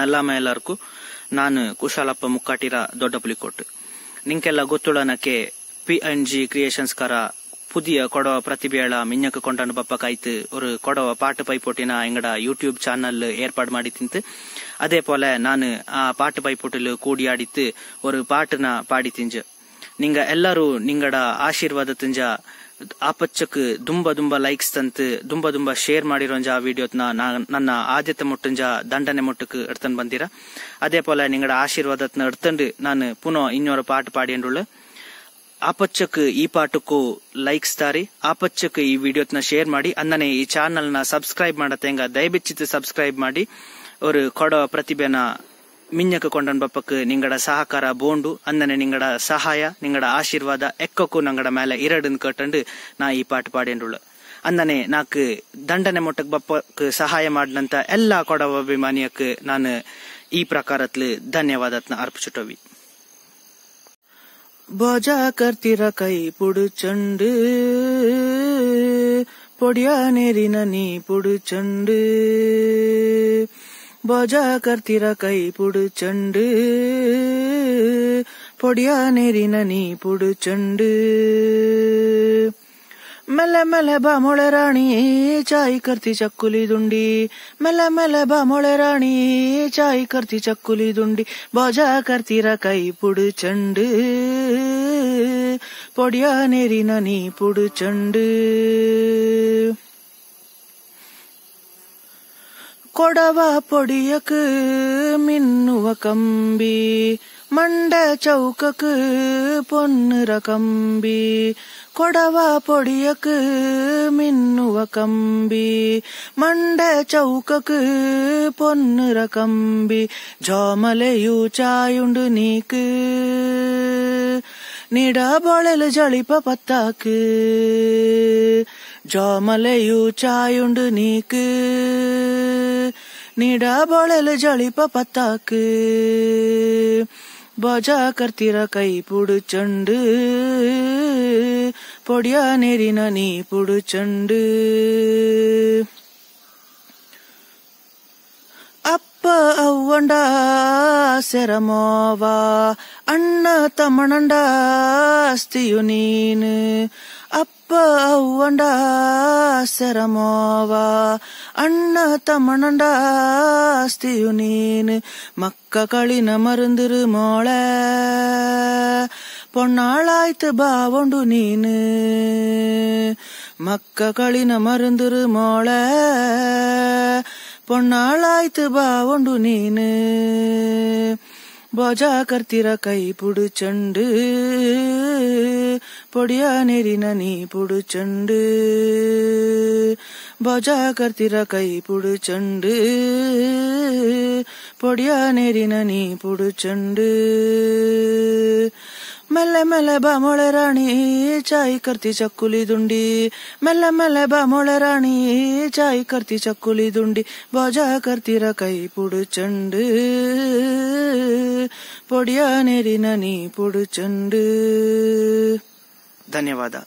ನಲ್ಲಾಮ ನಾನು ಕುಶಾಲಪ್ಪ ಮುಕ್ಕಾಟಿರ ದೊಡ್ಡ ಪುಳಿಕೋಟ್ ನಿಂಕೆಲ್ಲ ಗೊತ್ತುಳಕೆ ಪಿ ಎನ್ ಜಿ ಕ್ರಿಯೇಷನ್ಸ್ ಪುದಿಯ ಕೊಡವ ಪ್ರತಿಭೆ ಮಿನ್ನಕ್ಕೆ ಕೊನ ಪಪ್ಪ ಕಾಯ್ತು ಕೊಡವ ನಾ ಪೈಪೋಟಿನ ಎಂಗಡ ಯೂಟ್ಯೂಬ್ ಚಾನಲ್ ಏರ್ಪಾಡು ಮಾಡಿ ಅದೇ ಪೋಲೆ ನಾನು ಆ ಕೂಡಿ ಪಾಡಿ ತಿಂಜೆ ನಿಂಗ ಎಲ್ಲರೂ ನಿಂಗಡ ಆಶೀರ್ವಾದ ತುಂಜ ಆಪಚ್ಚಕ್ ದುಂಬ ದುಂಬ ಲೈಕ್ಸ್ ತಂತ್ ದುಂಬ ದುಂಬ ಶೇರ್ ಮಾಡಿರೋಂಜ ಆ ವಿಡಿಯೋತ್ನ ನನ್ನ ಆದ್ಯತೆ ಮುಟ್ಟಂಜ ದಂಡನೆ ಮುಟ್ಟಕ್ ಇಡ್ತನ್ ಬಂದಿರ ಅದೇ ಪೋಲ ನಿಂಗಡ ಆಶೀರ್ವಾದತ್ನ ಎಡ್ತಂಡು ನಾನು ಪುನಃ ಇನ್ನೋರ ಪಾಟ್ ಪಾಡಿಯಂಡುಳ್ಳು ಆಪಚ್ಚಕ್ ಈ ಪಾಟಕ್ಕು ಲೈಕ್ಸ್ ತಾರಿ ಆಪಚ್ಚಕ್ ಈ ವಿಡಿಯೋತ್ನ ಶೇರ್ ಮಾಡಿ ಅನ್ನನೆ ಈ ಚಾನಲ್ನ ಸಬ್ಸ್ಕ್ರೈಬ್ ಮಾಡತ್ತೆ ಹೆಂಗ ದಯಬಿಚ್ಚಿತ್ ಸಬ್ಸ್ಕ್ರೈಬ್ ಮಾಡಿ ಅವರು ಕೊಡೋ ಪ್ರತಿಭೆನ ಮಿಂಜಕು ಕೊಂಡನ್ ಬಪ್ಪಕ್ ನಿಂಗಡ ಸಹಕಾರ ಬೋಂಡು ಅಂದನೆ ನಿಂಗಡ ಸಹಾಯ ನಿಂಗಡ ಆಶೀರ್ವಾದ ಎಕ್ಕಕ್ಕೂ ನಂಗಡ ಮೇಲೆ ಎರಡನ್ ಕಟ್ಟಂಡು ನಾ ಈ ಪಾಟ್ ಪಾಡೇಂಡುಳ್ಳು ಅಂದನೆ ನಾಕ್ ದಂಡನೆ ಮೊಟ್ಟಕ್ ಬಪ್ಪಕ್ ಸಹಾಯ ಮಾಡ್ನಂತ ಎಲ್ಲಾ ಕೊಡವ ಅಭಿಮಾನಿಯಕ್ ನಾನು ಈ ಪ್ರಕಾರತ್ಲು ಧನ್ಯವಾದತ್ನ ಅರ್ಪಿಸುಟವಿ ಬಜಾ ಕರ್ತಿರ ಕೈ ಪುಡು ಚಂಡು ಪೊಡಿಯ ನೀರಿನ ಪುಡುಚಂಡು ಪುಡು ಚಂಡು బజాకర్తిర कर तिरा कईपुड़ పొడియా నేరిన నీ పుడు చండు మెల్ల మెల్ల బామొళ రాణి చాయి కర్తి చక్కులి దుండి మెల్ల మెల్ల బామొళ రాణి చాయి కర్తి చక్కులి దుండి బాజా కర్తిర పుడు చండు పొడియా నేరిన నీ పుడు చండు கொடவ பொடியக்கு மின்னுவ கம்பி மண்ட ಚೌಕಕ್ ಪೊನ್ನುರ ಕಂಬಿ கொடவ பொடியக்கு மின்னுவ கம்பி மண்ட சௌக்கக்கு பொன்னுற கம்பி ஜோமலையூ சாயுண்டு நீக்கு நிடாபொழலு ஜளிப்ப பத்தாக்கு ஜோமலையூ சாயுண்டு நீக்கு ನೀಡ ಬಳಲು ಜಳಿಪ ಪತ್ತಾಕು பாஜா கர்த்திர கை புடுச்சண்டு பொடியா நெறின நீ புடுச்சண்டு அப்ப அவ்வண்டா ಸೆರಮೋವಾ ಅಣ್ಣ ತಮ್ಮಣಂಡ ಆಸ್ತಿಯು ನೀನು ಅಪ್ಪ ಅವ್ವಂಡ ಸೆರಮೋವಾ ಅಣ್ಣ ತಮ್ಮಣಂಡ ಆಸ್ತಿಯು ನೀನು மக்க களின மருந்திரு மோள பொன்னாளாய்த்து பாவொண்டு நீனு மக்க களின மருந்திரு மோள ಪೊನ್ನಾಳಾಯ್ತು ಬಾವೊಂಡು ನೀನು ಬಾಜಾ ಕರ್ತಿರ ಕೈ ಪುಡು ಚಂಡು ಪೊಡಿಯ ನೀರಿನ ನೀ ಪುಡು ಚಂಡು ಬಾಜಾ ಕರ್ತಿರ ಕೈ ಪುಡು ಚಂಡು ಪೊಡಿಯ ನೀರಿನ ನೀ ಪುಡು ಚಂಡು మెల్ల మెల్ల బామోళ రాణి చాయ్ కర్తి చక్కులి దుండి మెల్ల మెల్ల బామోళ రాణి చాయ్ కర్తి చక్కులి దుండి బాజా కర్తిర కైపుడు చండు పొడియా నెరిన నీ పొడు చండు ధన్యవాద